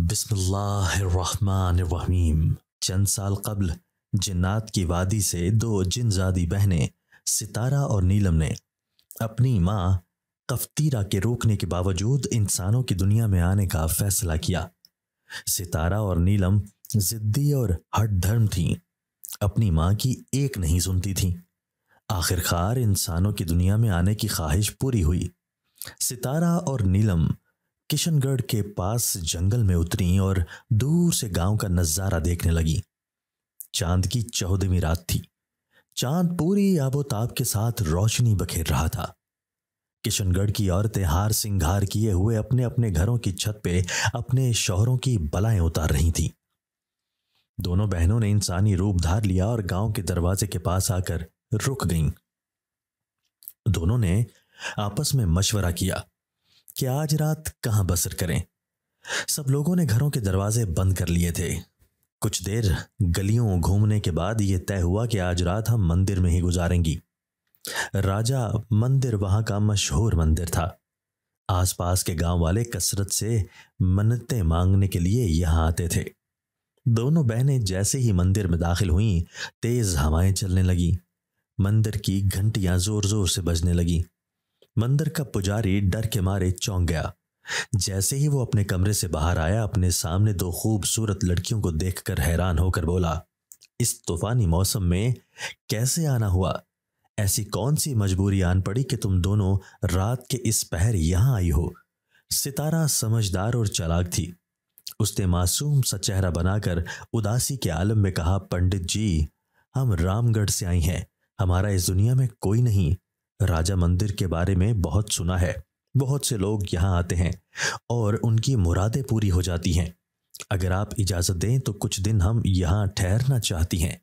बिस्मिल्लाहिर्रहमानिर्रहीम चंद साल कबल जिन्नात की वादी से दो जिनजादी बहनें सितारा और नीलम ने अपनी माँ कफ्तीरा के रोकने के बावजूद इंसानों की दुनिया में आने का फैसला किया सितारा और नीलम जिद्दी और हट धर्म थीं अपनी माँ की एक नहीं सुनती थीं आखिरकार इंसानों की दुनिया में आने की ख्वाहिश पूरी हुई सितारा और नीलम किशनगढ़ के पास जंगल में उतरी और दूर से गांव का नज़ारा देखने लगी चांद की चौदहवीं रात थी चांद पूरी आबोताब के साथ रोशनी बखेर रहा था किशनगढ़ की औरतें हार सिंगार किए हुए अपने अपने घरों की छत पे अपने शोहरों की बलाएं उतार रही थीं दोनों बहनों ने इंसानी रूप धार लिया और गांव के दरवाजे के पास आकर रुक गईं दोनों ने आपस में मशवरा किया कि आज रात कहाँ बसर करें सब लोगों ने घरों के दरवाजे बंद कर लिए थे कुछ देर गलियों घूमने के बाद यह तय हुआ कि आज रात हम मंदिर में ही गुजारेंगी राजा मंदिर वहां का मशहूर मंदिर था आसपास के गांव वाले कसरत से मन्नतें मांगने के लिए यहां आते थे दोनों बहनें जैसे ही मंदिर में दाखिल हुईं तेज हवाएं चलने लगीं मंदिर की घंटियां जोर जोर से बजने लगीं मंदिर का पुजारी डर के मारे चौंक गया जैसे ही वो अपने कमरे से बाहर आया अपने सामने दो खूबसूरत लड़कियों को देखकर हैरान होकर बोला इस तूफानी मौसम में कैसे आना हुआ ऐसी कौन सी मजबूरी आन पड़ी कि तुम दोनों रात के इस पहर यहाँ आई हो सितारा समझदार और चलाक थी उसने मासूम सा चेहरा बनाकर उदासी के आलम में कहा पंडित जी हम रामगढ़ से आई हैं हमारा इस दुनिया में कोई नहीं राजा मंदिर के बारे में बहुत सुना है बहुत से लोग यहाँ आते हैं और उनकी मुरादें पूरी हो जाती हैं अगर आप इजाज़त दें तो कुछ दिन हम यहाँ ठहरना चाहती हैं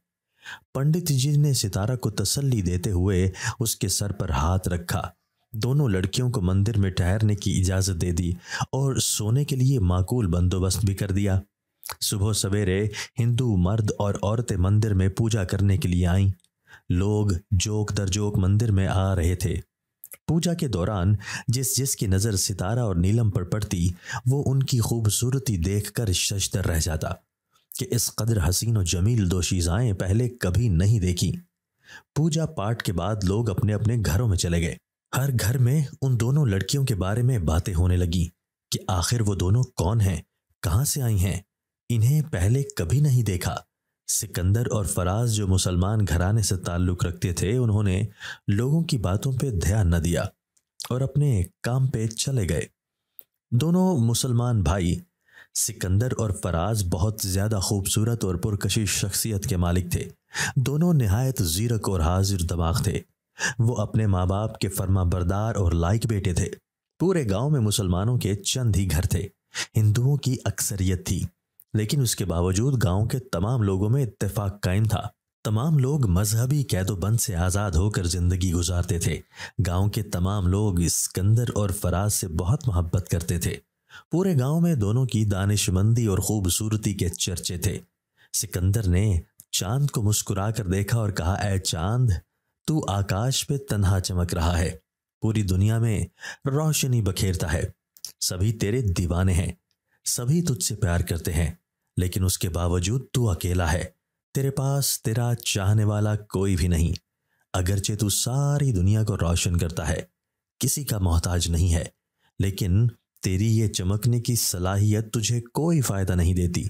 पंडित जी ने सितारा को तसल्ली देते हुए उसके सर पर हाथ रखा दोनों लड़कियों को मंदिर में ठहरने की इजाज़त दे दी और सोने के लिए माकूल बंदोबस्त भी कर दिया सुबह सवेरे हिंदू मर्द और औरतें मंदिर में पूजा करने के लिए आईं लोग जोक दर जोक मंदिर में आ रहे थे पूजा के दौरान जिस जिस की नज़र सितारा और नीलम पर पड़ती वो उनकी खूबसूरती देख कर शशतर रह जाता कि इस कदर हसीन और जमील दो शीज़ाएँ पहले कभी नहीं देखी पूजा पाठ के बाद लोग अपने अपने घरों में चले गए हर घर में उन दोनों लड़कियों के बारे में बातें होने लगी कि आखिर वो दोनों कौन हैं कहाँ से आई हैं इन्हें पहले कभी नहीं देखा सिकंदर और फराज जो मुसलमान घराने से ताल्लुक़ रखते थे उन्होंने लोगों की बातों पर ध्यान न दिया और अपने काम पे चले गए दोनों मुसलमान भाई सिकंदर और फराज बहुत ज़्यादा खूबसूरत और पुरकशिश शख्सियत के मालिक थे दोनों नहायत जीरक और हाजिर दमाग थे वो अपने माँ बाप के फर्मा बरदार और लायक बेटे थे पूरे गांव में मुसलमानों के चंद ही घर थे हिंदुओं की अक्सरियत थी लेकिन उसके बावजूद गांव के तमाम लोगों में इत्तेफाक कायम था तमाम लोग मजहबी कैदोबंद से आज़ाद होकर ज़िंदगी गुजारते थे गांव के तमाम लोग सिकंदर और फराज से बहुत मोहब्बत करते थे पूरे गांव में दोनों की दानिशमंदी और खूबसूरती के चर्चे थे सिकंदर ने चांद को मुस्कुरा कर देखा और कहा ऐ चांद तू आकाश पे तन्हा चमक रहा है पूरी दुनिया में रोशनी बखेरता है सभी तेरे दीवाने हैं सभी तुझसे प्यार करते हैं लेकिन उसके बावजूद तू अकेला है तेरे पास तेरा चाहने वाला कोई भी नहीं अगरचे तू सारी दुनिया को रोशन करता है किसी का मोहताज नहीं है लेकिन तेरी ये चमकने की सलाहियत तुझे कोई फ़ायदा नहीं देती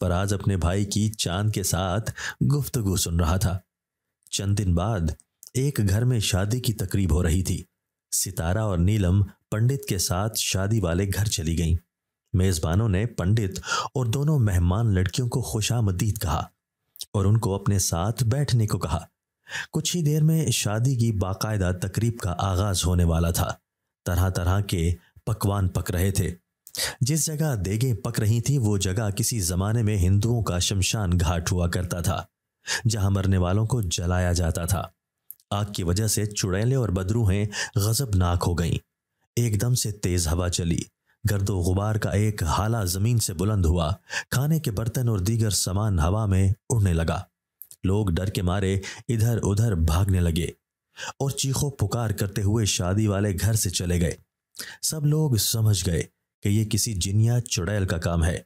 पर आज अपने भाई की चांद के साथ गुफ्तगु सुन रहा था चंद दिन बाद एक घर में शादी की तकरीब हो रही थी सितारा और नीलम पंडित के साथ शादी वाले घर चली गईं मेजबानों ने पंडित और दोनों मेहमान लड़कियों को खुशामदीद कहा और उनको अपने साथ बैठने को कहा कुछ ही देर में शादी की बाकायदा तकरीब का आगाज होने वाला था तरह तरह के पकवान पक रहे थे जिस जगह देगें पक रही थी वो जगह किसी जमाने में हिंदुओं का शमशान घाट हुआ करता था जहां मरने वालों को जलाया जाता था आग की वजह से चुड़ैले और बदरूहें गजबनाक हो गईं एकदम से तेज हवा चली गर्दो गुबार का एक हाला जमीन से बुलंद हुआ खाने के बर्तन और दीगर सामान हवा में उड़ने लगा लोग डर के मारे इधर उधर भागने लगे और चीखों पुकार करते हुए शादी वाले घर से चले गए सब लोग समझ गए कि ये किसी जिनिया चुड़ैल का काम है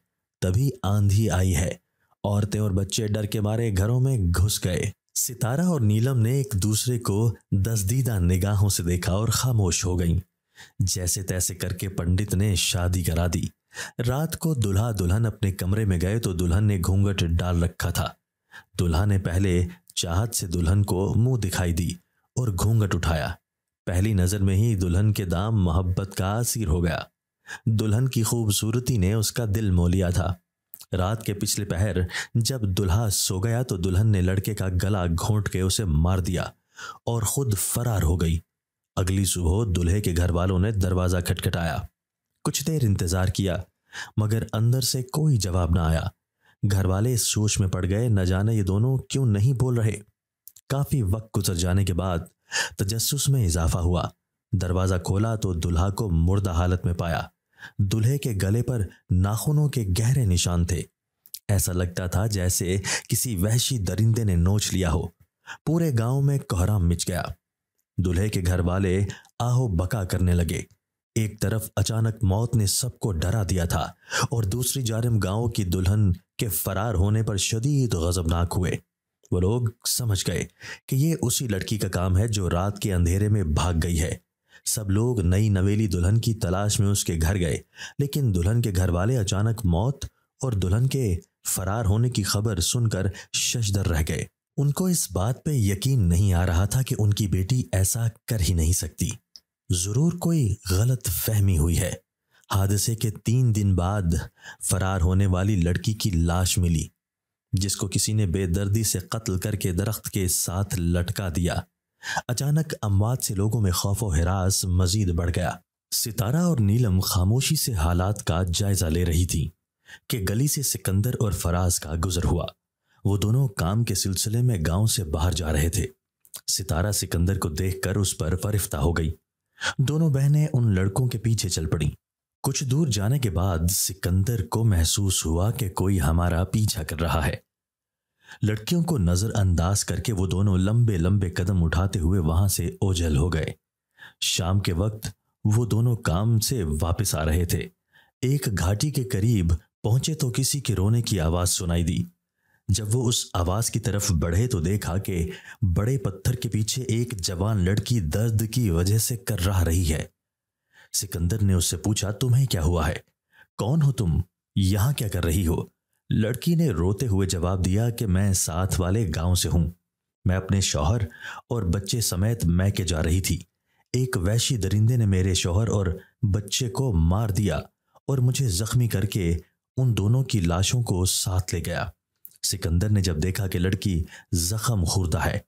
तभी आंधी आई है औरतें और बच्चे डर के मारे घरों में घुस गए सितारा और नीलम ने एक दूसरे को दसदीदा निगाहों से देखा और खामोश हो गईं। जैसे तैसे करके पंडित ने शादी करा दी रात को दुल्हा दुल्हन अपने कमरे में गए तो दुल्हन ने घूंघट डाल रखा था दुल्हा ने पहले चाहत से दुल्हन को मुंह दिखाई दी और घूंघट उठाया पहली नजर में ही दुल्हन के दाम मोहब्बत का आसिर हो गया दुल्हन की खूबसूरती ने उसका दिल मोह लिया था रात के पिछले पहर जब दुल्हा सो गया तो दुल्हन ने लड़के का गला घोंट के उसे मार दिया और खुद फरार हो गई अगली सुबह दुल्हे के घर वालों ने दरवाज़ा खटखटाया कुछ देर इंतज़ार किया मगर अंदर से कोई जवाब ना आया घर वाले इस सोच में पड़ गए न जाने ये दोनों क्यों नहीं बोल रहे काफ़ी वक्त गुजर जाने के बाद तजस्स में इजाफा हुआ दरवाज़ा खोला तो दुल्हा को मुर्दा हालत में पाया दुल्हे के गले पर नाखूनों के गहरे निशान थे ऐसा लगता था जैसे किसी वहशी दरिंदे ने नोच लिया हो पूरे गांव में कोहराम मिच गया दुल्हे के घर वाले आहो बका करने लगे एक तरफ अचानक मौत ने सबको डरा दिया था और दूसरी जारिम गांव की दुल्हन के फरार होने पर शदीद गजबनाक हुए वो लोग समझ गए कि ये उसी लड़की का काम है जो रात के अंधेरे में भाग गई है सब लोग नई नवेली दुल्हन की तलाश में उसके घर गए लेकिन दुल्हन के घर वाले अचानक मौत और दुल्हन के फरार होने की खबर सुनकर शशदर रह गए उनको इस बात पे यकीन नहीं आ रहा था कि उनकी बेटी ऐसा कर ही नहीं सकती जरूर कोई गलत फहमी हुई है हादसे के तीन दिन बाद फरार होने वाली लड़की की लाश मिली जिसको किसी ने बेदर्दी से कत्ल करके दरख्त के साथ लटका दिया अचानक अमवात से लोगों में खौफ व हरास मजीद बढ़ गया सितारा और नीलम खामोशी से हालात का जायजा ले रही थी कि गली से सिकंदर और फराज का गुजर हुआ वो दोनों काम के सिलसिले में गांव से बाहर जा रहे थे सितारा सिकंदर को देखकर उस पर फरिफ्ता हो गई दोनों बहनें उन लड़कों के पीछे चल पड़ीं कुछ दूर जाने के बाद सिकंदर को महसूस हुआ कि कोई हमारा पीछा कर रहा है लड़कियों को नजरअंदाज करके वो दोनों लंबे लंबे कदम उठाते हुए वहां से ओझल हो गए शाम के वक्त वो दोनों काम से वापस आ रहे थे एक घाटी के करीब पहुंचे तो किसी के रोने की आवाज सुनाई दी जब वो उस आवाज की तरफ बढ़े तो देखा कि बड़े पत्थर के पीछे एक जवान लड़की दर्द की वजह से कर्राह रही है सिकंदर ने उससे पूछा तुम्हें क्या हुआ है कौन हो तुम यहाँ क्या कर रही हो लड़की ने रोते हुए जवाब दिया कि मैं साथ वाले गांव से हूं मैं अपने शौहर और बच्चे समेत के जा रही थी एक वैशी दरिंदे ने मेरे शौहर और बच्चे को मार दिया और मुझे जख्मी करके उन दोनों की लाशों को साथ ले गया सिकंदर ने जब देखा कि लड़की जख्म खुर्दा है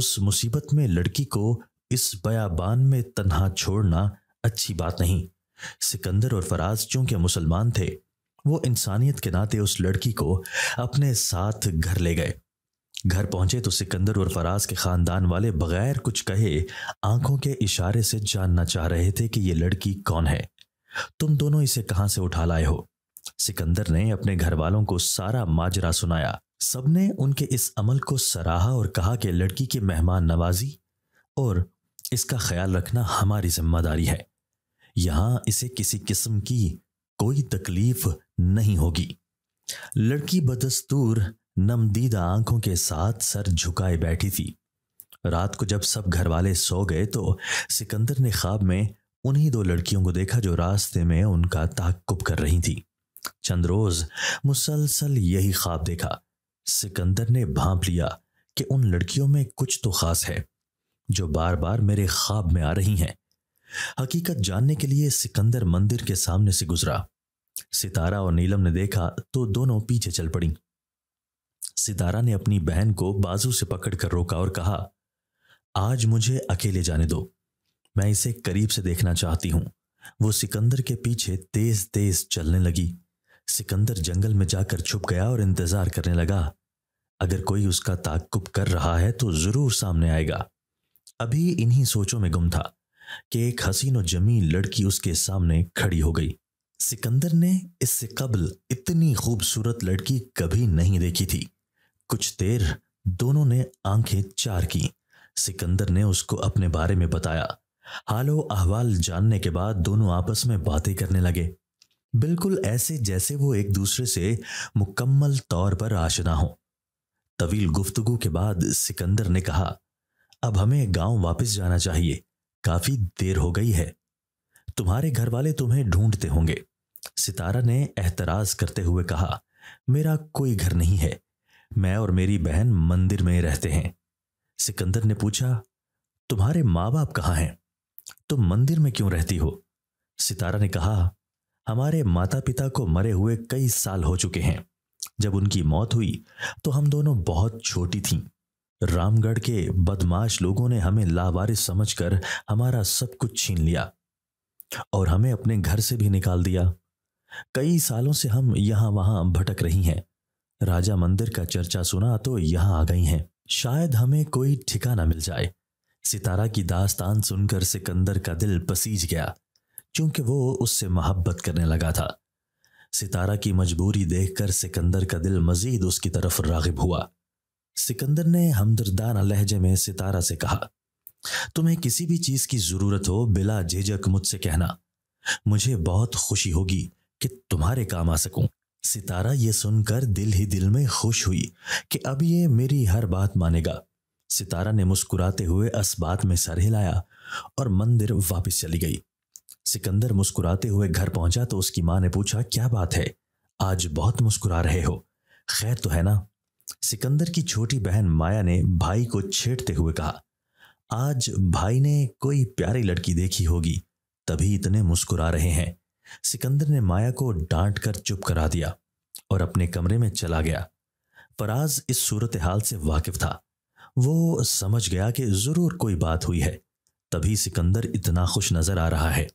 उस मुसीबत में लड़की को इस बयाबान में तन्हा छोड़ना अच्छी बात नहीं सिकंदर और फराज चूंकि मुसलमान थे वो इंसानियत के नाते उस लड़की को अपने साथ घर ले गए घर पहुंचे तो सिकंदर और फराज के खानदान वाले बगैर कुछ कहे आंखों के इशारे से जानना चाह रहे थे कि ये लड़की कौन है तुम दोनों इसे कहां से उठा लाए हो सिकंदर ने अपने घर वालों को सारा माजरा सुनाया सबने उनके इस अमल को सराहा और कहा कि लड़की की मेहमान नवाजी और इसका ख्याल रखना हमारी जिम्मेदारी है यहां इसे किसी किस्म की कोई तकलीफ नहीं होगी लड़की बदस्तूर नमदीदा आंखों के साथ सर झुकाए बैठी थी रात को जब सब घर वाले सो गए तो सिकंदर ने ख्वाब में उन्हीं दो लड़कियों को देखा जो रास्ते में उनका ताकुब कर रही थी चंद रोज मुसलसल यही ख्वाब देखा सिकंदर ने भांप लिया कि उन लड़कियों में कुछ तो खास है जो बार बार मेरे ख्वाब में आ रही हैं हकीकत जानने के लिए सिकंदर मंदिर के सामने से गुजरा सितारा और नीलम ने देखा तो दोनों पीछे चल पड़ी सितारा ने अपनी बहन को बाजू से पकड़कर रोका और कहा आज मुझे अकेले जाने दो मैं इसे करीब से देखना चाहती हूं वो सिकंदर के पीछे तेज तेज चलने लगी सिकंदर जंगल में जाकर छुप गया और इंतजार करने लगा अगर कोई उसका ताकुब कर रहा है तो जरूर सामने आएगा अभी इन्हीं सोचों में गुम था कि एक हसीन और जमीन लड़की उसके सामने खड़ी हो गई सिकंदर ने इससे कबल इतनी खूबसूरत लड़की कभी नहीं देखी थी कुछ देर दोनों ने आंखें चार की सिकंदर ने उसको अपने बारे में बताया हालो अहवाल जानने के बाद दोनों आपस में बातें करने लगे बिल्कुल ऐसे जैसे वो एक दूसरे से मुकम्मल तौर पर आशना हो तवील गुफ्तगु के बाद सिकंदर ने कहा अब हमें गांव वापस जाना चाहिए काफी देर हो गई है तुम्हारे घर वाले तुम्हें ढूंढते होंगे सितारा ने एहतराज करते हुए कहा मेरा कोई घर नहीं है मैं और मेरी बहन मंदिर में रहते हैं सिकंदर ने पूछा तुम्हारे माँ बाप कहाँ हैं तुम मंदिर में क्यों रहती हो सितारा ने कहा हमारे माता पिता को मरे हुए कई साल हो चुके हैं जब उनकी मौत हुई तो हम दोनों बहुत छोटी थीं रामगढ़ के बदमाश लोगों ने हमें लावारिस समझकर हमारा सब कुछ छीन लिया और हमें अपने घर से भी निकाल दिया कई सालों से हम यहां वहां भटक रही हैं राजा मंदिर का चर्चा सुना तो यहाँ आ गई हैं शायद हमें कोई ठिकाना मिल जाए सितारा की दास्तान सुनकर सिकंदर का दिल पसीज गया क्योंकि वो उससे मोहब्बत करने लगा था सितारा की मजबूरी देखकर सिकंदर का दिल मजीद उसकी तरफ रागिब हुआ सिकंदर ने हमदर्दाना लहजे में सितारा से कहा तुम्हें किसी भी चीज़ की ज़रूरत हो बिला झिझक मुझसे कहना मुझे बहुत खुशी होगी कि तुम्हारे काम आ सकूं। सितारा ये सुनकर दिल ही दिल में खुश हुई कि अब ये मेरी हर बात मानेगा सितारा ने मुस्कुराते हुए असबात में सर हिलाया और मंदिर वापस चली गई सिकंदर मुस्कुराते हुए घर पहुंचा तो उसकी मां ने पूछा क्या बात है आज बहुत मुस्कुरा रहे हो खैर तो है ना सिकंदर की छोटी बहन माया ने भाई को छेड़ते हुए कहा आज भाई ने कोई प्यारी लड़की देखी होगी तभी इतने मुस्कुरा रहे हैं सिकंदर ने माया को डांट कर चुप करा दिया और अपने कमरे में चला गया फराज इस सूरत हाल से वाकिफ था वो समझ गया कि जरूर कोई बात हुई है तभी सिकंदर इतना खुश नजर आ रहा है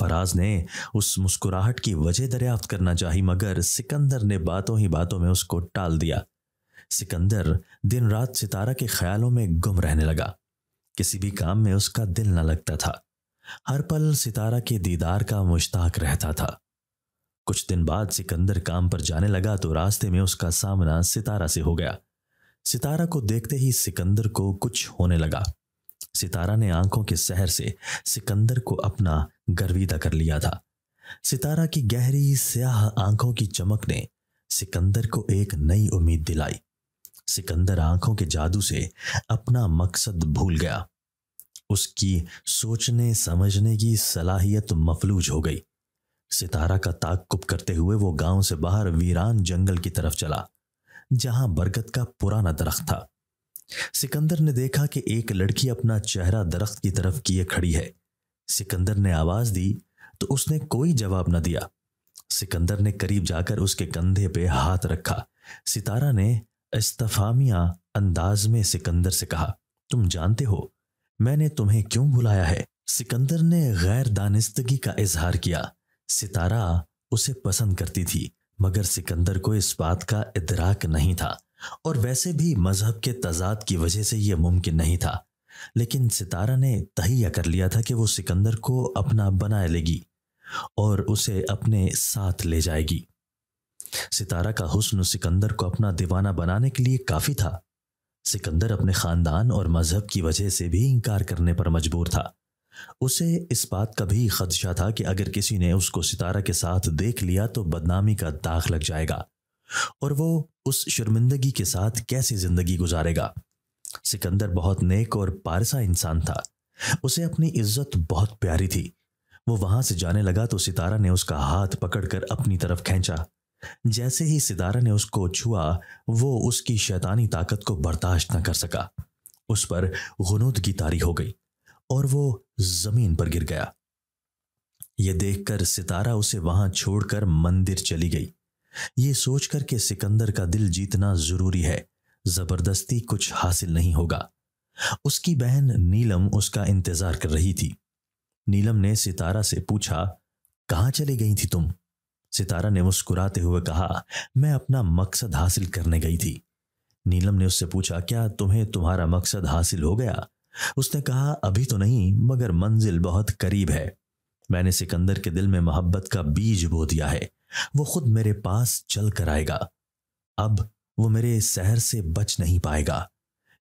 फराज ने उस मुस्कुराहट की वजह दरियाफ्त करना चाही मगर सिकंदर ने बातों ही बातों में उसको टाल दिया सिकंदर दिन रात सितारा के ख्यालों में गुम रहने लगा किसी भी काम में उसका दिल न लगता था हर पल सितारा के दीदार का मुश्ताक रहता था कुछ दिन बाद सिकंदर काम पर जाने लगा तो रास्ते में उसका सामना सितारा से हो गया सितारा को देखते ही सिकंदर को कुछ होने लगा सितारा ने आंखों के सहर से सिकंदर को अपना गर्विदा कर लिया था सितारा की गहरी स्याह आंखों की चमक ने सिकंदर को एक नई उम्मीद दिलाई सिकंदर आंखों के जादू से अपना मकसद भूल गया उसकी सोचने समझने की सलाहियत मफलूज हो गई सितारा का ताकुब करते हुए वो गांव से बाहर वीरान जंगल की तरफ चला जहां बरगद का पुराना दरख्त था सिकंदर ने देखा कि एक लड़की अपना चेहरा दरख्त की तरफ किए खड़ी है सिकंदर ने आवाज दी तो उसने कोई जवाब न दिया सिकंदर ने करीब जाकर उसके कंधे पे हाथ रखा सितारा ने इस्तफामिया अंदाज में सिकंदर से कहा तुम जानते हो मैंने तुम्हें क्यों बुलाया है सिकंदर ने गैर दानिस्तगी का इजहार किया सितारा उसे पसंद करती थी मगर सिकंदर को इस बात का इदराक नहीं था और वैसे भी मजहब के तजाद की वजह से यह मुमकिन नहीं था लेकिन सितारा ने तहिया कर लिया था कि वो सिकंदर को अपना बना लेगी और उसे अपने साथ ले जाएगी सितारा का हुस्न सिकंदर को अपना दीवाना बनाने के लिए काफ़ी था सिकंदर अपने ख़ानदान और मज़हब की वजह से भी इनकार करने पर मजबूर था उसे इस बात का भी खदशा था कि अगर किसी ने उसको सितारा के साथ देख लिया तो बदनामी का दाग लग जाएगा और वो उस शर्मिंदगी के साथ कैसे जिंदगी गुजारेगा सिकंदर बहुत नेक और पारसा इंसान था उसे अपनी इज्जत बहुत प्यारी थी वो वहां से जाने लगा तो सितारा ने उसका हाथ पकड़कर अपनी तरफ खींचा जैसे ही सितारा ने उसको छुआ वो उसकी शैतानी ताकत को बर्दाश्त न कर सका उस पर की तारी हो गई और वो जमीन पर गिर गया यह देखकर सितारा उसे वहां छोड़कर मंदिर चली गई ये सोचकर के सिकंदर का दिल जीतना जरूरी है जबरदस्ती कुछ हासिल नहीं होगा उसकी बहन नीलम उसका इंतजार कर रही थी नीलम ने सितारा से पूछा कहां चली गई थी तुम सितारा ने मुस्कुराते हुए कहा मैं अपना मकसद हासिल करने गई थी नीलम ने उससे पूछा क्या तुम्हें तुम्हारा मकसद हासिल हो गया उसने कहा अभी तो नहीं मगर मंजिल बहुत करीब है मैंने सिकंदर के दिल में मोहब्बत का बीज बो दिया है वो खुद मेरे पास चल कर आएगा अब वो मेरे शहर से बच नहीं पाएगा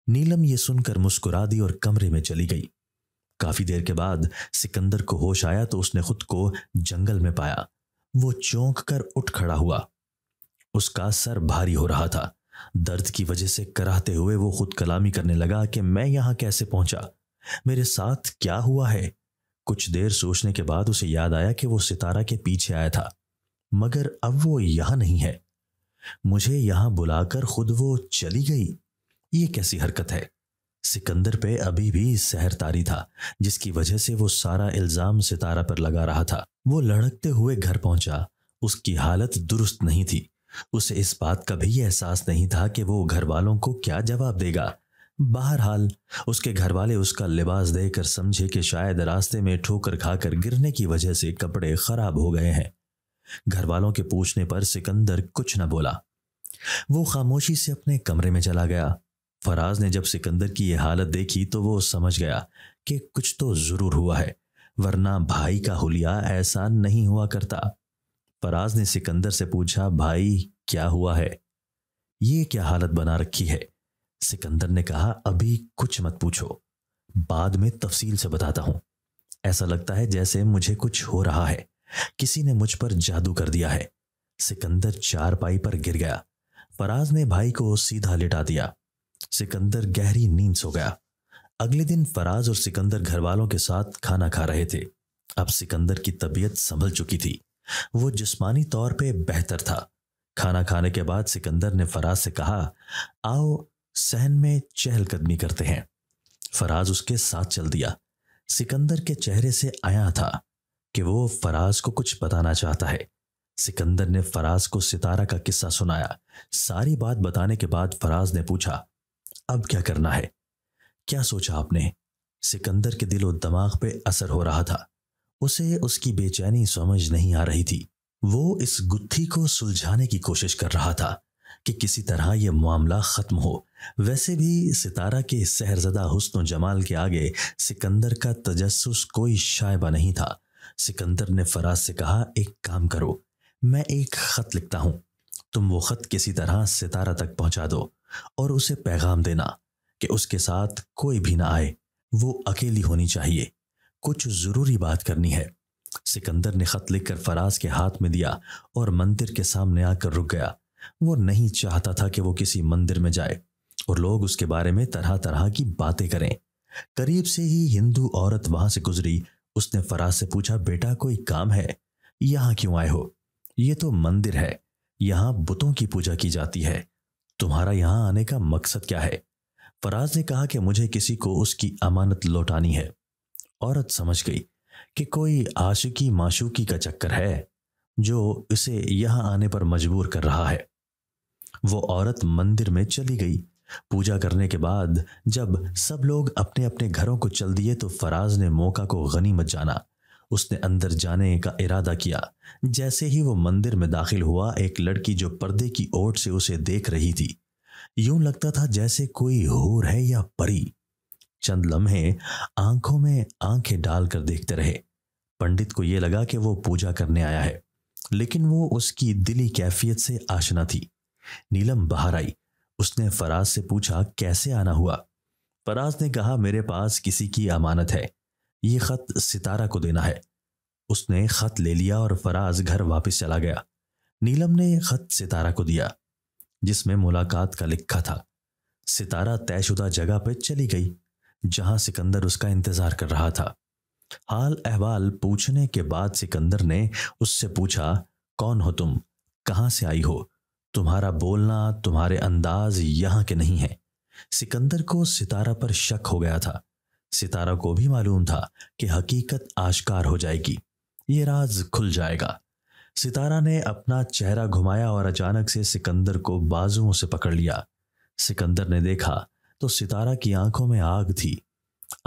नीलम ये सुनकर मुस्कुरा दी और कमरे में चली गई काफी देर के बाद सिकंदर को होश आया तो उसने खुद को जंगल में पाया वो चौंक कर उठ खड़ा हुआ उसका सर भारी हो रहा था दर्द की वजह से कराहते हुए वो खुद कलामी करने लगा कि मैं यहां कैसे पहुंचा मेरे साथ क्या हुआ है कुछ देर सोचने के बाद उसे याद आया कि वो सितारा के पीछे आया था मगर अब वो यहां नहीं है मुझे यहां बुलाकर खुद वो चली गई ये कैसी हरकत है सिकंदर पे अभी भी सहरतारी था जिसकी वजह से वो सारा इल्जाम सितारा पर लगा रहा था वो लड़कते हुए घर पहुंचा उसकी हालत दुरुस्त नहीं थी उसे इस बात का भी एहसास नहीं था कि वो घर वालों को क्या जवाब देगा बहरहाल उसके घर वाले उसका लिबास देकर समझे कि शायद रास्ते में ठोकर खाकर गिरने की वजह से कपड़े खराब हो गए हैं घर वालों के पूछने पर सिकंदर कुछ न बोला वो खामोशी से अपने कमरे में चला गया फराज ने जब सिकंदर की यह हालत देखी तो वो समझ गया कि कुछ तो जरूर हुआ है वरना भाई का हुलिया ऐसा नहीं हुआ करता फराज ने सिकंदर से पूछा भाई क्या हुआ है ये क्या हालत बना रखी है सिकंदर ने कहा अभी कुछ मत पूछो बाद में तफसील से बताता हूं ऐसा लगता है जैसे मुझे कुछ हो रहा है किसी ने मुझ पर जादू कर दिया है सिकंदर चार पाई पर गिर गया फराज ने भाई को सीधा लिटा दिया सिकंदर गहरी नींद सो गया अगले दिन फराज और सिकंदर घर वालों के साथ खाना खा रहे थे अब सिकंदर की तबीयत संभल चुकी थी वो जिस्मानी तौर पे बेहतर था खाना खाने के बाद सिकंदर ने फराज से कहा आओ सहन में चहलकदमी करते हैं फराज उसके साथ चल दिया सिकंदर के चेहरे से आया था कि वो फराज को कुछ बताना चाहता है सिकंदर ने फराज को सितारा का किस्सा सुनाया सारी बात बताने के बाद फराज ने पूछा अब क्या करना है क्या सोचा आपने सिकंदर के दिलो दिमाग पे असर हो रहा था उसे उसकी बेचैनी समझ नहीं आ रही थी वो इस गुत्थी को सुलझाने की कोशिश कर रहा था कि किसी तरह यह मामला ख़त्म हो वैसे भी सितारा के सहरजदा हुस्न जमाल के आगे सिकंदर का तजस्स कोई शायबा नहीं था सिकंदर ने फराज से कहा एक काम करो मैं एक खत लिखता हूं तुम वो खत किसी तरह सितारा तक पहुंचा दो और उसे पैगाम देना कि उसके साथ कोई भी ना आए वो अकेली होनी चाहिए कुछ ज़रूरी बात करनी है सिकंदर ने खत लिखकर फराज के हाथ में दिया और मंदिर के सामने आकर रुक गया वो नहीं चाहता था कि वो किसी मंदिर में जाए और लोग उसके बारे में तरह तरह की बातें करें करीब से ही हिंदू औरत वहां से गुजरी उसने फराज से पूछा बेटा कोई काम है यहाँ क्यों आए हो ये तो मंदिर है यहां बुतों की पूजा की जाती है तुम्हारा यहाँ आने का मकसद क्या है फराज ने कहा कि मुझे किसी को उसकी अमानत लौटानी है औरत समझ गई कि कोई आशुकी माशुकी का चक्कर है जो इसे यहां आने पर मजबूर कर रहा है वो औरत मंदिर में चली गई पूजा करने के बाद जब सब लोग अपने अपने घरों को चल दिए तो फराज ने मौका को गनीमत जाना उसने अंदर जाने का इरादा किया जैसे ही वो मंदिर में दाखिल हुआ एक लड़की जो पर्दे की ओट से उसे देख रही थी यूं लगता था जैसे कोई होर है या परी चंद लम्हे आंखों में आंखें डालकर देखते रहे पंडित को यह लगा कि वो पूजा करने आया है लेकिन वो उसकी दिली कैफियत से आशना थी नीलम बाहर आई उसने फराज से पूछा कैसे आना हुआ फराज ने कहा मेरे पास किसी की अमानत है ये खत सितारा को देना है उसने खत ले लिया और फराज घर वापस चला गया नीलम ने खत सितारा को दिया जिसमें मुलाकात का लिखा था सितारा तयशुदा जगह पर चली गई जहां सिकंदर उसका इंतजार कर रहा था हाल अहवाल पूछने के बाद सिकंदर ने उससे पूछा कौन हो तुम कहां से आई हो तुम्हारा बोलना तुम्हारे अंदाज यहाँ के नहीं है सिकंदर को सितारा पर शक हो गया था सितारा को भी मालूम था कि हकीकत आश्कार हो जाएगी ये राज खुल जाएगा सितारा ने अपना चेहरा घुमाया और अचानक से सिकंदर को बाजुओं से पकड़ लिया सिकंदर ने देखा तो सितारा की आंखों में आग थी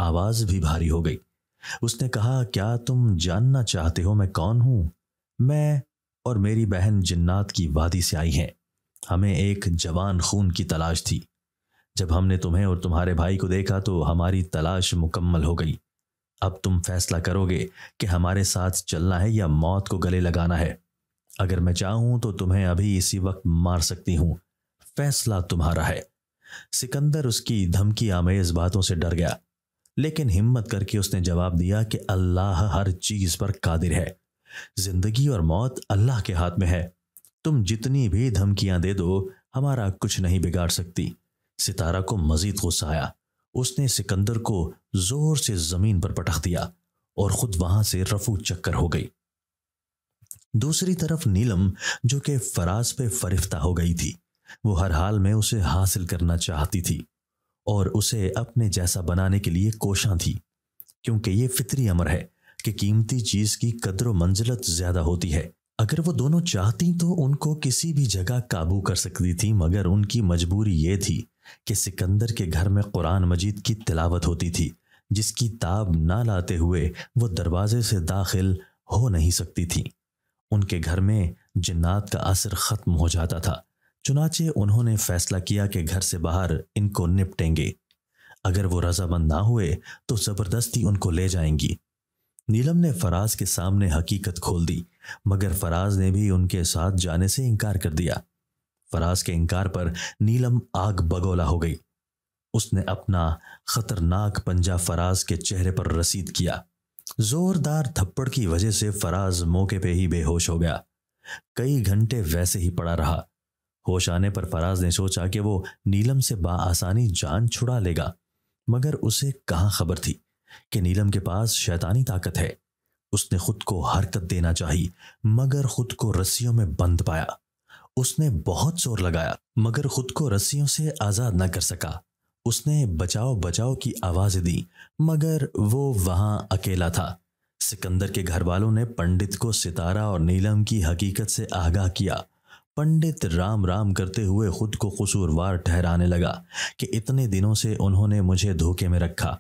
आवाज भी भारी हो गई उसने कहा क्या तुम जानना चाहते हो मैं कौन हूं मैं और मेरी बहन जिन्नात की वादी से आई हैं हमें एक जवान खून की तलाश थी जब हमने तुम्हें और तुम्हारे भाई को देखा तो हमारी तलाश मुकम्मल हो गई अब तुम फैसला करोगे कि हमारे साथ चलना है या मौत को गले लगाना है अगर मैं चाहूं तो तुम्हें अभी इसी वक्त मार सकती हूं फैसला तुम्हारा है सिकंदर उसकी धमकी आमेज बातों से डर गया लेकिन हिम्मत करके उसने जवाब दिया कि अल्लाह हर चीज पर कादिर है जिंदगी और मौत अल्लाह के हाथ में है तुम जितनी भी धमकियां दे दो हमारा कुछ नहीं बिगाड़ सकती सितारा को मजीद गुस्सा आया उसने सिकंदर को जोर से जमीन पर पटख दिया और खुद वहां से रफू चक्कर हो गई दूसरी तरफ नीलम जो कि फराज पे फरिफ्ता हो गई थी वो हर हाल में उसे हासिल करना चाहती थी और उसे अपने जैसा बनाने के लिए कोशां थी क्योंकि ये फितरी अमर है कि कीमती चीज की कदर मंजिलत ज्यादा होती है अगर वो दोनों चाहती तो उनको किसी भी जगह काबू कर सकती थी मगर उनकी मजबूरी ये थी कि सिकंदर के घर में कुरान मजीद की तिलावत होती थी जिसकी ताब ना लाते हुए वो दरवाजे से दाखिल हो नहीं सकती थी उनके घर में जिन्नात का असर ख़त्म हो जाता था चुनाचे उन्होंने फैसला किया कि घर से बाहर इनको निपटेंगे अगर वो रजामंद ना हुए तो ज़बरदस्ती उनको ले जाएंगी नीलम ने फराज के सामने हकीकत खोल दी मगर फराज ने भी उनके साथ जाने से इनकार कर दिया फराज के इनकार पर नीलम आग बगोला हो गई उसने अपना खतरनाक पंजा फराज के चेहरे पर रसीद किया जोरदार थप्पड़ की वजह से फराज मौके पे ही बेहोश हो गया कई घंटे वैसे ही पड़ा रहा होश आने पर फराज ने सोचा कि वो नीलम से बासानी जान छुड़ा लेगा मगर उसे कहाँ खबर थी कि नीलम के पास शैतानी ताकत है उसने खुद को हरकत देना चाहिए मगर खुद को रस्सियों में बंद पाया उसने बहुत जोर लगाया मगर खुद को रस्सियों से आज़ाद न कर सका उसने बचाओ बचाओ की आवाज़ दी मगर वो वहां अकेला था सिकंदर के घर वालों ने पंडित को सितारा और नीलम की हकीकत से आगाह किया पंडित राम राम करते हुए खुद को कसूरवार ठहराने लगा कि इतने दिनों से उन्होंने मुझे धोखे में रखा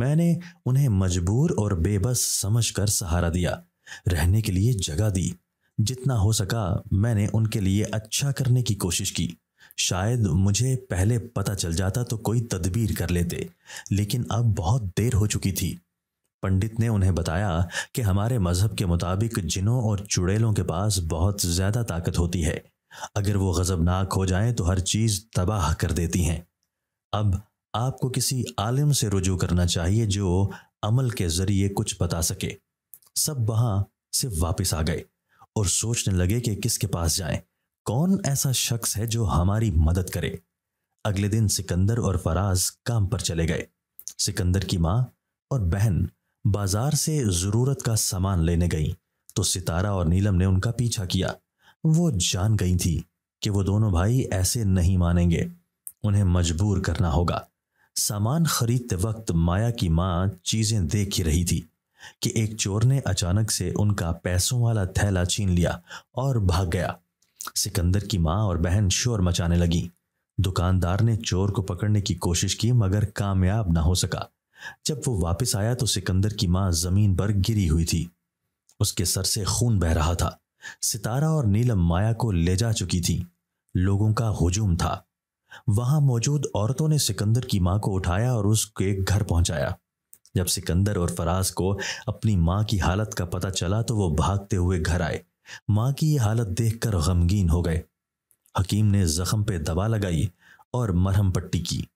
मैंने उन्हें मजबूर और बेबस समझकर सहारा दिया रहने के लिए जगह दी जितना हो सका मैंने उनके लिए अच्छा करने की कोशिश की शायद मुझे पहले पता चल जाता तो कोई तदबीर कर लेते लेकिन अब बहुत देर हो चुकी थी पंडित ने उन्हें बताया कि हमारे मज़हब के मुताबिक जिनों और चुड़ैलों के पास बहुत ज़्यादा ताकत होती है अगर वो गज़बनाक हो जाएं तो हर चीज़ तबाह कर देती हैं अब आपको किसी आलिम से रुजू करना चाहिए जो अमल के ज़रिए कुछ बता सके सब वहाँ से वापस आ गए और सोचने लगे कि किसके पास जाएं। कौन ऐसा शख्स है जो हमारी मदद करे अगले दिन सिकंदर और फराज काम पर चले गए सिकंदर की माँ और बहन बाजार से ज़रूरत का सामान लेने गई तो सितारा और नीलम ने उनका पीछा किया वो जान गई थी कि वो दोनों भाई ऐसे नहीं मानेंगे उन्हें मजबूर करना होगा सामान खरीदते वक्त माया की माँ चीजें देख ही रही थी कि एक चोर ने अचानक से उनका पैसों वाला थैला छीन लिया और भाग गया सिकंदर की माँ और बहन शोर मचाने लगी दुकानदार ने चोर को पकड़ने की कोशिश की मगर कामयाब ना हो सका जब वो वापस आया तो सिकंदर की माँ जमीन पर गिरी हुई थी उसके सर से खून बह रहा था सितारा और नीलम माया को ले जा चुकी थी लोगों का हुजूम था वहां मौजूद औरतों ने सिकंदर की मां को उठाया और उसके घर पहुंचाया जब सिकंदर और फराज को अपनी मां की हालत का पता चला तो वो भागते हुए घर आए मां की ये हालत देखकर गमगीन हो गए हकीम ने जख्म पे दवा लगाई और मरहम पट्टी की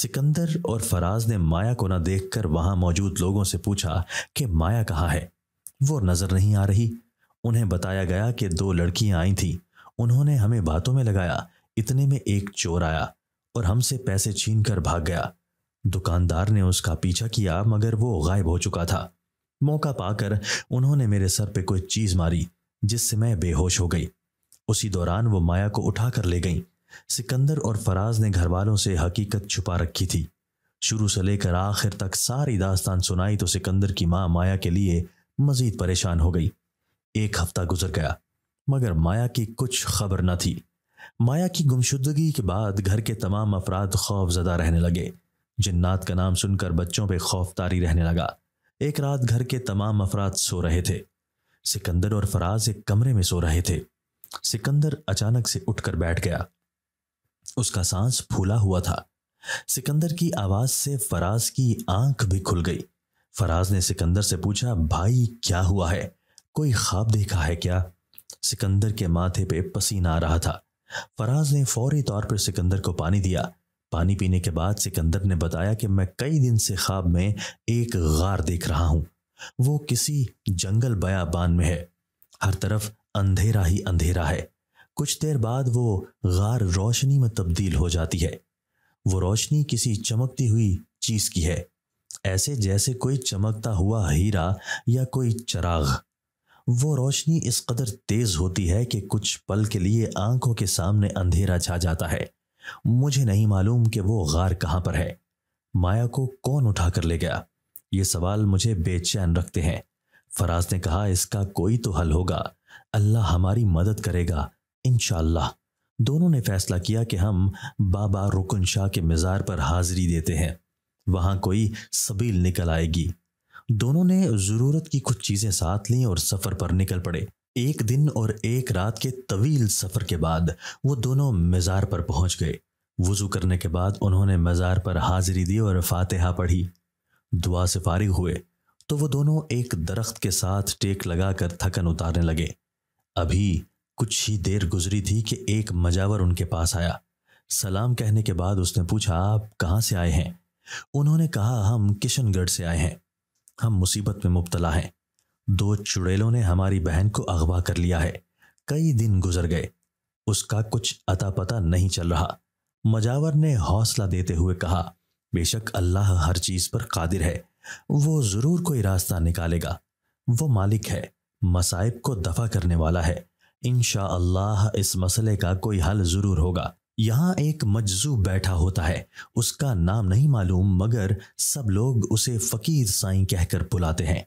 सिकंदर और फराज ने माया को देख देखकर वहां मौजूद लोगों से पूछा कि माया कहाँ है वो नजर नहीं आ रही उन्हें बताया गया कि दो लड़कियां आई थी उन्होंने हमें बातों में लगाया इतने में एक चोर आया और हमसे पैसे छीन कर भाग गया दुकानदार ने उसका पीछा किया मगर वो गायब हो चुका था मौका पाकर उन्होंने मेरे सर पे कोई चीज मारी जिससे मैं बेहोश हो गई उसी दौरान वो माया को उठा कर ले गई सिकंदर और फराज ने घर वालों से हकीकत छुपा रखी थी शुरू से लेकर आखिर तक सारी दास्तान सुनाई तो सिकंदर की माँ माया के लिए मजीद परेशान हो गई एक हफ्ता गुजर गया मगर माया की कुछ खबर न थी माया की गुमशुदगी के बाद घर के तमाम अफराद खौफ ज़दा रहने लगे जिन्नात का नाम सुनकर बच्चों पे खौफ तारी रहने लगा एक रात घर के तमाम अफराद सो रहे थे सिकंदर और फराज एक कमरे में सो रहे थे सिकंदर अचानक से उठकर बैठ गया उसका सांस फूला हुआ था सिकंदर की आवाज से फराज की आंख भी खुल गई फराज ने सिकंदर से पूछा भाई क्या हुआ है कोई ख्वाब देखा है क्या सिकंदर के माथे पे पसीना आ रहा था फराज ने फौरी तौर पर सिकंदर को पानी दिया पानी पीने के बाद सिकंदर ने बताया कि मैं कई दिन से ख्वाब में एक गार देख रहा हूं वो किसी जंगल बयाबान में है हर तरफ अंधेरा ही अंधेरा है कुछ देर बाद वो गार रोशनी में तब्दील हो जाती है वो रोशनी किसी चमकती हुई चीज की है ऐसे जैसे कोई चमकता हुआ हीरा या कोई चराग वो रोशनी इस कदर तेज होती है कि कुछ पल के लिए आंखों के सामने अंधेरा छा जाता है मुझे नहीं मालूम कि वो गार कहाँ पर है माया को कौन उठा कर ले गया ये सवाल मुझे बेचैन रखते हैं फराज ने कहा इसका कोई तो हल होगा अल्लाह हमारी मदद करेगा इन दोनों ने फैसला किया कि हम बाबा रुकन शाह के मज़ार पर हाजिरी देते हैं वहाँ कोई सबील निकल आएगी दोनों ने ज़रूरत की कुछ चीज़ें साथ ली और सफ़र पर निकल पड़े एक दिन और एक रात के तवील सफ़र के बाद वो दोनों मज़ार पर पहुंच गए वज़ू करने के बाद उन्होंने मज़ार पर हाज़िरी दी और फातिहा पढ़ी दुआ से फारिग हुए तो वो दोनों एक दरख्त के साथ टेक लगाकर थकन उतारने लगे अभी कुछ ही देर गुजरी थी कि एक मजावर उनके पास आया सलाम कहने के बाद उसने पूछा आप कहाँ से आए हैं उन्होंने कहा हम किशनगढ़ से आए हैं हम मुसीबत में मुबतला हैं दो चुड़ैलों ने हमारी बहन को अगवा कर लिया है कई दिन गुजर गए उसका कुछ अता पता नहीं चल रहा मजावर ने हौसला देते हुए कहा बेशक अल्लाह हर चीज़ पर कादिर है वो ज़रूर कोई रास्ता निकालेगा वो मालिक है मसाइब को दफ़ा करने वाला है इन अल्लाह इस मसले का कोई हल ज़रूर होगा यहाँ एक मज्जू बैठा होता है उसका नाम नहीं मालूम मगर सब लोग उसे फ़कीर साईं कहकर बुलाते हैं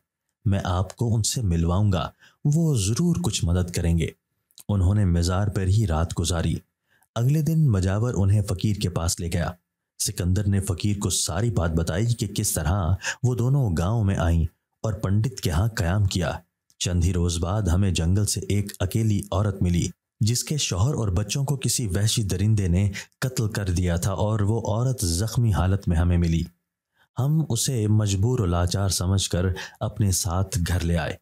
मैं आपको उनसे मिलवाऊंगा वो ज़रूर कुछ मदद करेंगे उन्होंने मज़ार पर ही रात गुजारी अगले दिन मजावर उन्हें फ़कीर के पास ले गया सिकंदर ने फ़कीर को सारी बात बताई कि किस तरह वो दोनों गांव में आईं और पंडित के यहाँ क्याम किया चंद ही रोज़ बाद हमें जंगल से एक अकेली औरत मिली जिसके शोहर और बच्चों को किसी वहशी दरिंदे ने कत्ल कर दिया था और वो औरत ज़ख्मी हालत में हमें मिली हम उसे मजबूर और लाचार समझकर अपने साथ घर ले आए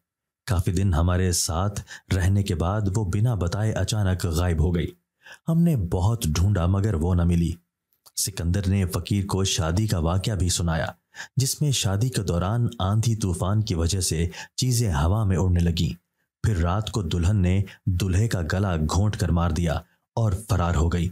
काफ़ी दिन हमारे साथ रहने के बाद वो बिना बताए अचानक गायब हो गई हमने बहुत ढूंढा मगर वो न मिली सिकंदर ने फ़कीर को शादी का वाक़ भी सुनाया जिसमें शादी के दौरान आंधी तूफान की वजह से चीज़ें हवा में उड़ने लगीं फिर रात को दुल्हन ने दुल्हे का गला घोंट कर मार दिया और फरार हो गई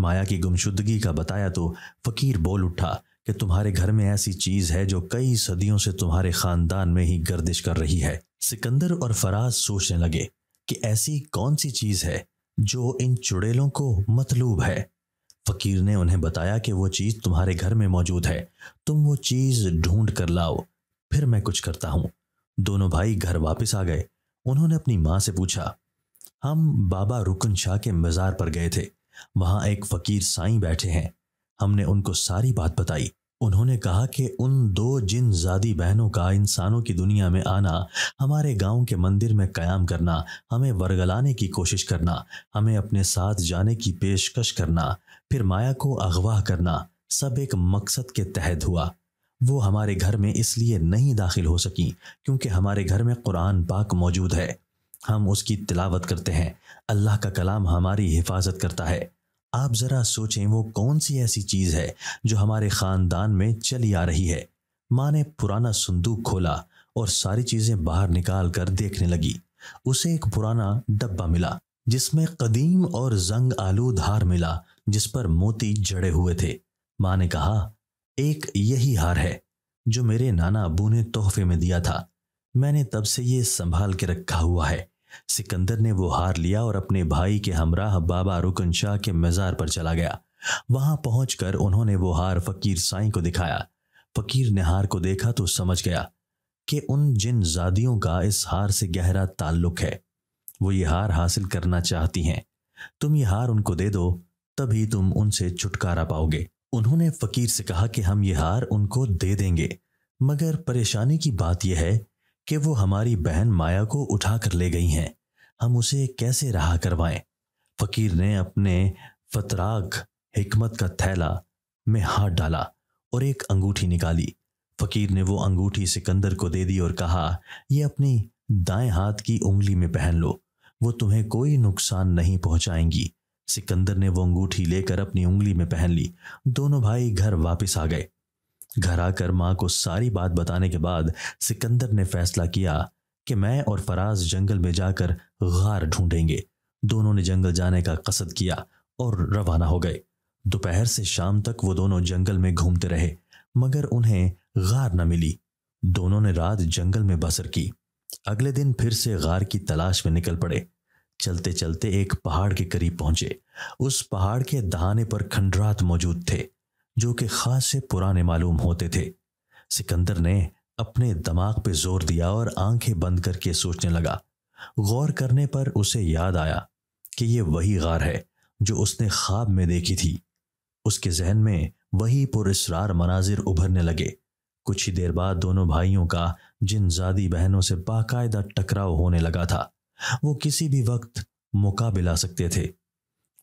माया की गुमशुदगी का बताया तो फकीर बोल उठा कि तुम्हारे घर में ऐसी चीज है जो कई सदियों से तुम्हारे खानदान में ही गर्दिश कर रही है सिकंदर और फराज सोचने लगे कि ऐसी कौन सी चीज है जो इन चुड़ैलों को मतलूब है फकीर ने उन्हें बताया कि वो चीज़ तुम्हारे घर में मौजूद है तुम वो चीज़ ढूंढ कर लाओ फिर मैं कुछ करता हूं दोनों भाई घर वापस आ गए उन्होंने अपनी माँ से पूछा हम बाबा रुकन शाह के मज़ार पर गए थे वहाँ एक फ़कीर साईं बैठे हैं हमने उनको सारी बात बताई उन्होंने कहा कि उन दो जिन जादी बहनों का इंसानों की दुनिया में आना हमारे गांव के मंदिर में क़याम करना हमें वरगलाने की कोशिश करना हमें अपने साथ जाने की पेशकश करना फिर माया को अगवा करना सब एक मकसद के तहत हुआ वो हमारे घर में इसलिए नहीं दाखिल हो सकी क्योंकि हमारे घर में कुरान पाक मौजूद है हम उसकी तिलावत करते हैं अल्लाह का कलाम हमारी हिफाजत करता है आप ज़रा सोचें वो कौन सी ऐसी चीज़ है जो हमारे ख़ानदान में चली आ रही है माँ ने पुराना संदूक खोला और सारी चीज़ें बाहर निकाल कर देखने लगी उसे एक पुराना डब्बा मिला जिसमें कदीम और जंग आलू धार मिला जिस पर मोती जड़े हुए थे माँ ने कहा एक यही हार है जो मेरे नाना अबू ने तोहफे में दिया था मैंने तब से ये संभाल के रखा हुआ है सिकंदर ने वो हार लिया और अपने भाई के हमराह बाबा रुकन शाह के मज़ार पर चला गया वहां पहुंचकर उन्होंने वो हार फकीर साईं को दिखाया फकीर ने हार को देखा तो समझ गया कि उन जिन जादियों का इस हार से गहरा ताल्लुक है वो ये हार हासिल करना चाहती हैं तुम ये हार उनको दे दो तभी तुम उनसे छुटकारा पाओगे उन्होंने फकीर से कहा कि हम ये हार उनको दे देंगे मगर परेशानी की बात यह है कि वो हमारी बहन माया को उठा कर ले गई हैं हम उसे कैसे रहा करवाएं फकीर ने अपने फतराग हिकमत का थैला में हाथ डाला और एक अंगूठी निकाली फकीर ने वो अंगूठी सिकंदर को दे दी और कहा यह अपनी दाएं हाथ की उंगली में पहन लो वो तुम्हें कोई नुकसान नहीं पहुंचाएंगी सिकंदर ने वो अंगूठी लेकर अपनी उंगली में पहन ली दोनों भाई घर वापस आ गए घर आकर माँ को सारी बात बताने के बाद सिकंदर ने फैसला किया कि मैं और फराज जंगल में जाकर गार ढूंढेंगे दोनों ने जंगल जाने का कसद किया और रवाना हो गए दोपहर से शाम तक वो दोनों जंगल में घूमते रहे मगर उन्हें गार न मिली दोनों ने रात जंगल में बसर की अगले दिन फिर से गार की तलाश में निकल पड़े चलते चलते एक पहाड़ के करीब पहुंचे उस पहाड़ के दहाने पर खंडरात मौजूद थे जो कि खास से पुराने मालूम होते थे सिकंदर ने अपने दिमाग पे जोर दिया और आंखें बंद करके सोचने लगा गौर करने पर उसे याद आया कि ये वही गार है जो उसने ख्वाब में देखी थी उसके जहन में वही पुरस्रार मनाजिर उभरने लगे कुछ ही देर बाद दोनों भाइयों का जिन जादी बहनों से बाकायदा टकराव होने लगा था वो किसी भी वक्त मुकाबिला सकते थे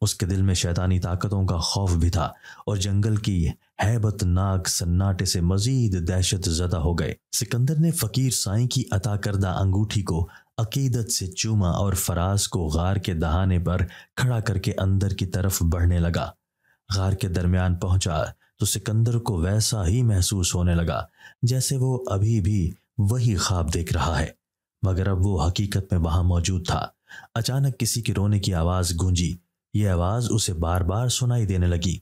उसके दिल में शैतानी ताकतों का खौफ भी था और जंगल की हैबतनाक सन्नाटे से मजीद दहशत जदा हो गए सिकंदर ने फकीर साई की अता करदा अंगूठी को अकीदत से चूमा और फराज को गार के दहाने पर खड़ा करके अंदर की तरफ बढ़ने लगा गार के दरमियान पहुंचा तो सिकंदर को वैसा ही महसूस होने लगा जैसे वो अभी भी वही ख्वाब देख रहा है मगर अब वो हकीकत में वहां मौजूद था अचानक किसी के रोने की आवाज़ गूंजी ये आवाज़ उसे बार बार सुनाई देने लगी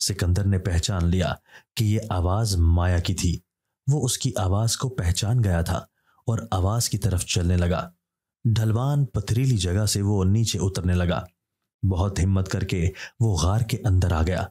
सिकंदर ने पहचान लिया कि ये आवाज़ माया की थी वो उसकी आवाज़ को पहचान गया था और आवाज़ की तरफ चलने लगा ढलवान पथरीली जगह से वो नीचे उतरने लगा बहुत हिम्मत करके वो गार के अंदर आ गया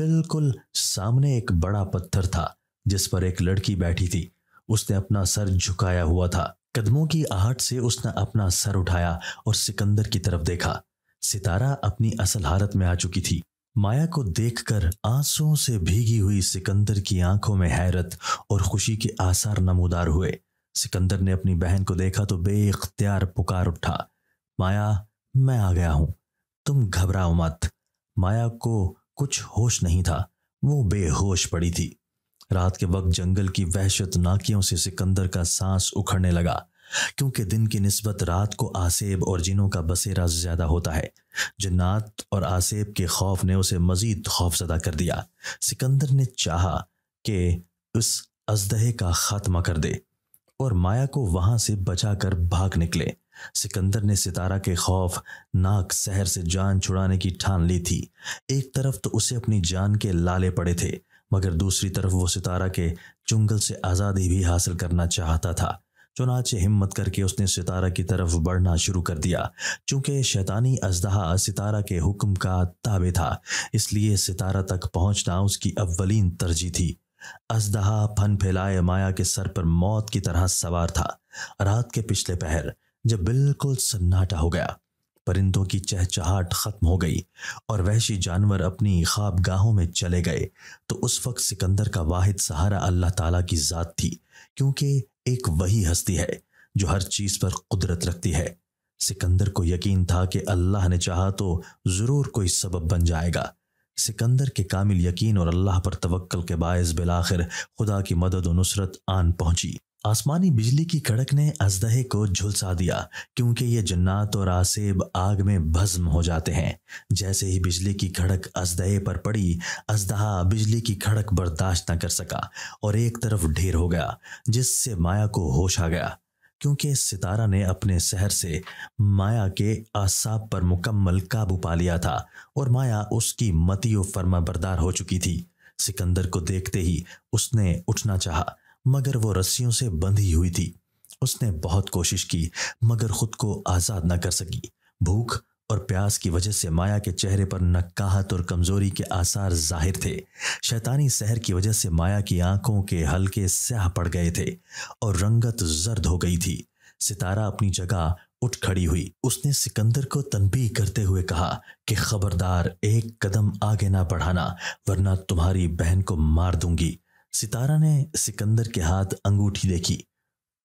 बिल्कुल सामने एक बड़ा पत्थर था जिस पर एक लड़की बैठी थी उसने अपना सर झुकाया हुआ था कदमों की आहट से उसने अपना सर उठाया और सिकंदर की तरफ देखा सितारा अपनी असल हालत में आ चुकी थी माया को देखकर आंसुओं से भीगी हुई सिकंदर की आंखों में हैरत और खुशी के आसार नमोदार हुए सिकंदर ने अपनी बहन को देखा तो बेख्तियार पुकार उठा माया मैं आ गया हूं तुम घबराओ मत माया को कुछ होश नहीं था वो बेहोश पड़ी थी रात के वक्त जंगल की वहशत नाकियों से सिकंदर का सांस उखड़ने लगा क्योंकि दिन की नस्बत रात को आसेब और जिनों का बसेरा ज्यादा होता है जन्नात और आसेब के खौफ ने उसे मजीद खौफजदा कर दिया सिकंदर ने चाहा कि उस अजदहे का खात्मा कर दे और माया को वहां से बचाकर भाग निकले सिकंदर ने सितारा के खौफ नाक शहर से जान छुड़ाने की ठान ली थी एक तरफ तो उसे अपनी जान के लाले पड़े थे मगर दूसरी तरफ वो सितारा के चुंगल से आज़ादी भी हासिल करना चाहता था चुनाचे हिम्मत करके उसने सितारा की तरफ बढ़ना शुरू कर दिया चूंकि शैतानी अजदहा सितारा के हुक्म का ताबे था इसलिए सितारा तक पहुंचना उसकी अव्वलीन तरजीह थी अजदहा फन फैलाए माया के सर पर मौत की तरह सवार था रात के पिछले पहर जब बिल्कुल सन्नाटा हो गया परिंदों की चहचहाट खत्म हो गई और वहशी जानवर अपनी खाब गाहों में चले गए तो उस वक्त सिकंदर का वाहिद सहारा अल्लाह ताला की ज़ात थी क्योंकि एक वही हस्ती है जो हर चीज़ पर कुदरत रखती है सिकंदर को यकीन था कि अल्लाह ने चाहा तो ज़रूर कोई सबब बन जाएगा सिकंदर के कामिल यकीन और अल्लाह पर तवक्कल के बायस बिलाखिर खुदा की मदद और नुसरत आन पहुंची आसमानी बिजली की कड़क ने अजदहे को झुलसा दिया क्योंकि ये जन्नात और आसेब आग में भस्म हो जाते हैं जैसे ही बिजली की खड़क अजदहे पर पड़ी अजदहा बिजली की खड़क बर्दाश्त न कर सका और एक तरफ ढेर हो गया जिससे माया को होश आ गया क्योंकि सितारा ने अपने शहर से माया के आसाब पर मुकम्मल काबू पा लिया था और माया उसकी मती फरमा फर्मा बरदार हो चुकी थी सिकंदर को देखते ही उसने उठना चाहा मगर वो रस्सियों से बंधी हुई थी उसने बहुत कोशिश की मगर खुद को आज़ाद न कर सकी भूख और प्यास की वजह से माया के चेहरे पर नकाहत और कमजोरी के आसार जाहिर थे शैतानी सहर की वजह से माया की आंखों के हल्के स्याह पड़ गए थे और रंगत जर्द हो गई थी सितारा अपनी जगह उठ खड़ी हुई उसने सिकंदर को तनबी करते हुए कहा कि खबरदार एक कदम आगे ना बढ़ाना वरना तुम्हारी बहन को मार दूंगी सितारा ने सिकंदर के हाथ अंगूठी देखी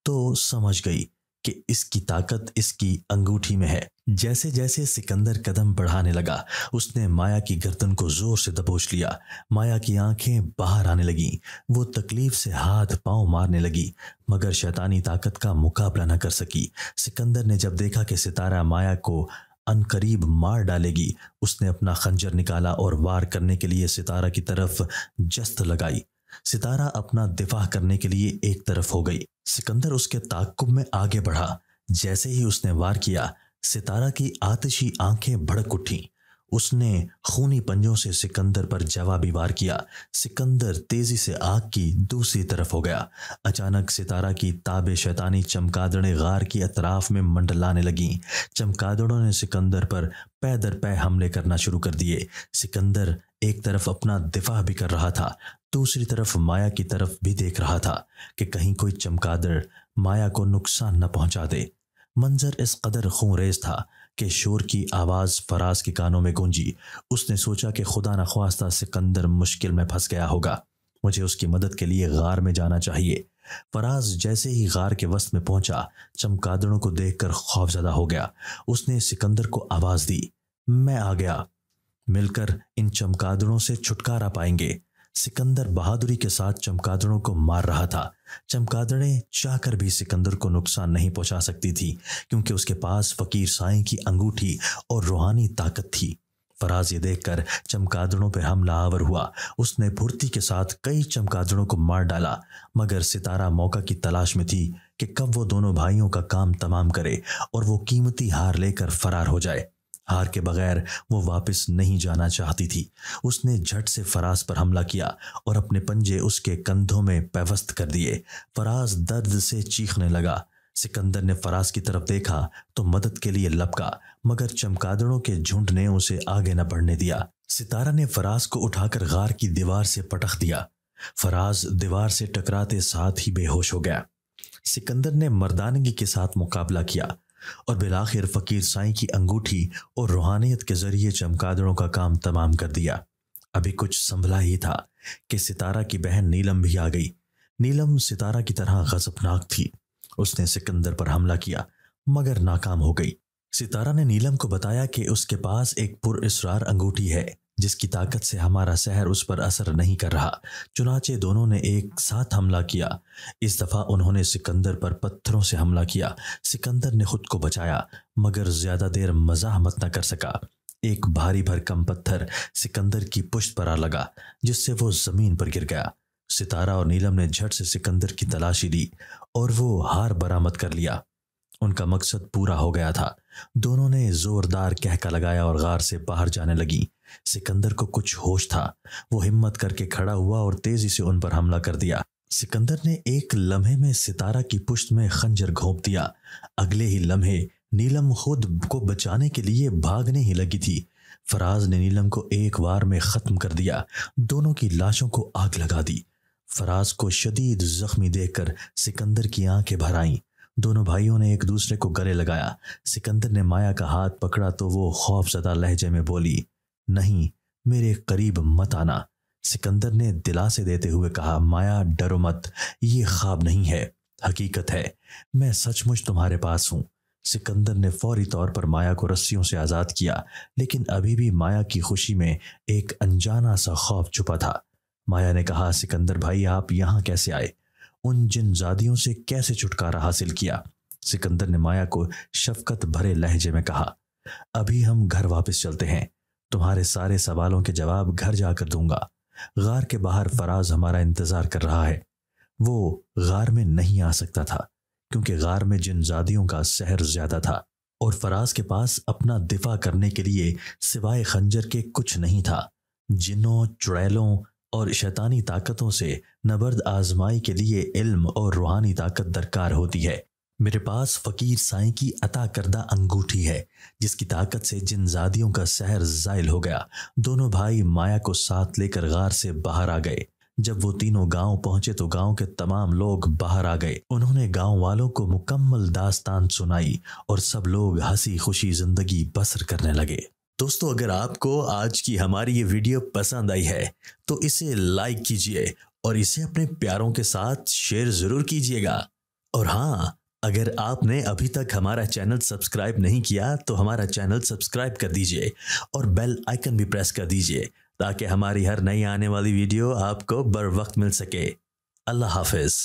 तो समझ गई कि इसकी ताकत इसकी अंगूठी में है जैसे जैसे सिकंदर कदम बढ़ाने लगा उसने माया की गर्दन को जोर से दबोच लिया माया की आंखें बाहर आने लगीं वो तकलीफ से हाथ पांव मारने लगी मगर शैतानी ताकत का मुकाबला न कर सकी सिकंदर ने जब देखा कि सितारा माया को अनकरीब मार डालेगी उसने अपना खंजर निकाला और वार करने के लिए सितारा की तरफ जस्त लगाई सितारा अपना दिफा करने के लिए एक तरफ हो गई सिकंदर उसके ताकुब में आगे बढ़ा जैसे ही उसने वार किया सितारा की आतिशी आंखें भड़क उठी उसने खूनी पंजों से सिकंदर पर जवाबी वार किया सिकंदर तेजी से आग की दूसरी तरफ हो गया अचानक सितारा की ताबे शैतानी चमकादड़ें गार की अतराफ में मंडलाने लगीं चमकादड़ों ने सिकंदर पर पै दर पै हमले करना शुरू कर दिए सिकंदर एक तरफ अपना दिफा भी कर रहा था दूसरी तरफ माया की तरफ भी देख रहा था कि कहीं कोई चमकादड़ माया को नुकसान न पहुंचा दे मंजर इस कदर खूनरेज था कि शोर की आवाज़ फराज के कानों में गूंजी उसने सोचा कि खुदा न ख्वास्ता सिकंदर मुश्किल में फंस गया होगा मुझे उसकी मदद के लिए गार में जाना चाहिए फराज जैसे ही गार के वस्त में पहुंचा चमकादड़ों को देखकर खौफजदा हो गया उसने सिकंदर को आवाज़ दी मैं आ गया मिलकर इन चमकादड़ों से छुटकारा पाएंगे सिकंदर बहादुरी के साथ चमकादड़ों को मार रहा था चमकादड़े चाहकर भी सिकंदर को नुकसान नहीं पहुंचा सकती थी क्योंकि उसके पास फकीर साई की अंगूठी और रूहानी ताकत थी फराज ये देखकर चमकादड़ों पर हमला आवर हुआ उसने फुर्ती के साथ कई चमकादड़ों को मार डाला मगर सितारा मौका की तलाश में थी कि कब वो दोनों भाइयों का काम तमाम करे और वो कीमती हार लेकर फरार हो जाए हार के बगैर वो वापस नहीं जाना चाहती थी उसने झट से फराज पर हमला किया और अपने पंजे उसके कंधों में पैवस्त कर दिए फराज दर्द से चीखने लगा सिकंदर ने फराज की तरफ देखा तो मदद के लिए लपका मगर चमकादड़ों के झुंड ने उसे आगे न बढ़ने दिया सितारा ने फराज को उठाकर गार की दीवार से पटख दिया फराज दीवार से टकराते साथ ही बेहोश हो गया सिकंदर ने मर्दानगी के साथ मुकाबला किया और बिलाखिर फ़कीर साई की अंगूठी और रूहानियत के ज़रिए चमकादड़ों का काम तमाम कर दिया अभी कुछ संभला ही था कि सितारा की बहन नीलम भी आ गई नीलम सितारा की तरह गजबनाक थी उसने सिकंदर पर हमला किया मगर नाकाम हो गई सितारा ने नीलम को बताया कि उसके पास एक पुर इसरार अंगूठी है जिसकी ताकत से हमारा शहर उस पर असर नहीं कर रहा चुनाचे दोनों ने एक साथ हमला किया इस दफ़ा उन्होंने सिकंदर पर पत्थरों से हमला किया सिकंदर ने खुद को बचाया मगर ज़्यादा देर मत न कर सका एक भारी भरकम पत्थर सिकंदर की पुश्त पर आ लगा जिससे वो ज़मीन पर गिर गया सितारा और नीलम ने झट से सिकंदर की तलाशी ली और वो हार बरामद कर लिया उनका मकसद पूरा हो गया था दोनों ने जोरदार कहका लगाया और गार से बाहर जाने लगी सिकंदर को कुछ होश था वो हिम्मत करके खड़ा हुआ और तेजी से उन पर हमला कर दिया सिकंदर ने एक लम्हे में सितारा की पुश्त में खंजर घोंप दिया अगले ही लम्हे नीलम खुद को बचाने के लिए भागने ही लगी थी फराज ने नीलम को एक बार में ख़त्म कर दिया दोनों की लाशों को आग लगा दी फराज को शदीद जख्मी देखकर सिकंदर की आंखें भर आईं दोनों भाइयों ने एक दूसरे को गले लगाया सिकंदर ने माया का हाथ पकड़ा तो वो खौफजदा लहजे में बोली नहीं मेरे करीब मत आना सिकंदर ने दिलासे देते हुए कहा माया डरो मत ये ख्वाब नहीं है हकीकत है मैं सचमुच तुम्हारे पास हूं सिकंदर ने फौरी तौर पर माया को रस्सियों से आज़ाद किया लेकिन अभी भी माया की खुशी में एक अनजाना सा खौफ छुपा था माया ने कहा सिकंदर भाई आप यहाँ कैसे आए उन जिन जादियों से कैसे छुटकारा हासिल किया सिकंदर ने माया को शफकत भरे लहजे में कहा अभी हम घर वापस चलते हैं तुम्हारे सारे सवालों के जवाब घर जाकर दूंगा गार के बाहर फराज हमारा इंतज़ार कर रहा है वो गार में नहीं आ सकता था क्योंकि गार में जिन जादियों का सहर ज़्यादा था और फराज के पास अपना दिफा करने के लिए सिवाय खंजर के कुछ नहीं था जिनों चुड़ैलों और शैतानी ताकतों से नबर्द आजमाई के लिए इल्म और रूहानी ताकत दरकार होती है मेरे पास फकीर साई की अता करदा अंगूठी है जिसकी ताकत से जिन जादियों का शहर जायल हो गया दोनों भाई माया को साथ लेकर गार से बाहर आ गए जब वो तीनों गांव पहुंचे तो गांव के तमाम लोग बाहर आ गए उन्होंने गांव वालों को मुकम्मल दास्तान सुनाई और सब लोग हंसी खुशी जिंदगी बसर करने लगे दोस्तों अगर आपको आज की हमारी ये वीडियो पसंद आई है तो इसे लाइक कीजिए और इसे अपने प्यारों के साथ शेयर ज़रूर कीजिएगा और हाँ अगर आपने अभी तक हमारा चैनल सब्सक्राइब नहीं किया तो हमारा चैनल सब्सक्राइब कर दीजिए और बेल आइकन भी प्रेस कर दीजिए ताकि हमारी हर नई आने वाली वीडियो आपको बर वक्त मिल सके अल्लाह हाफिज़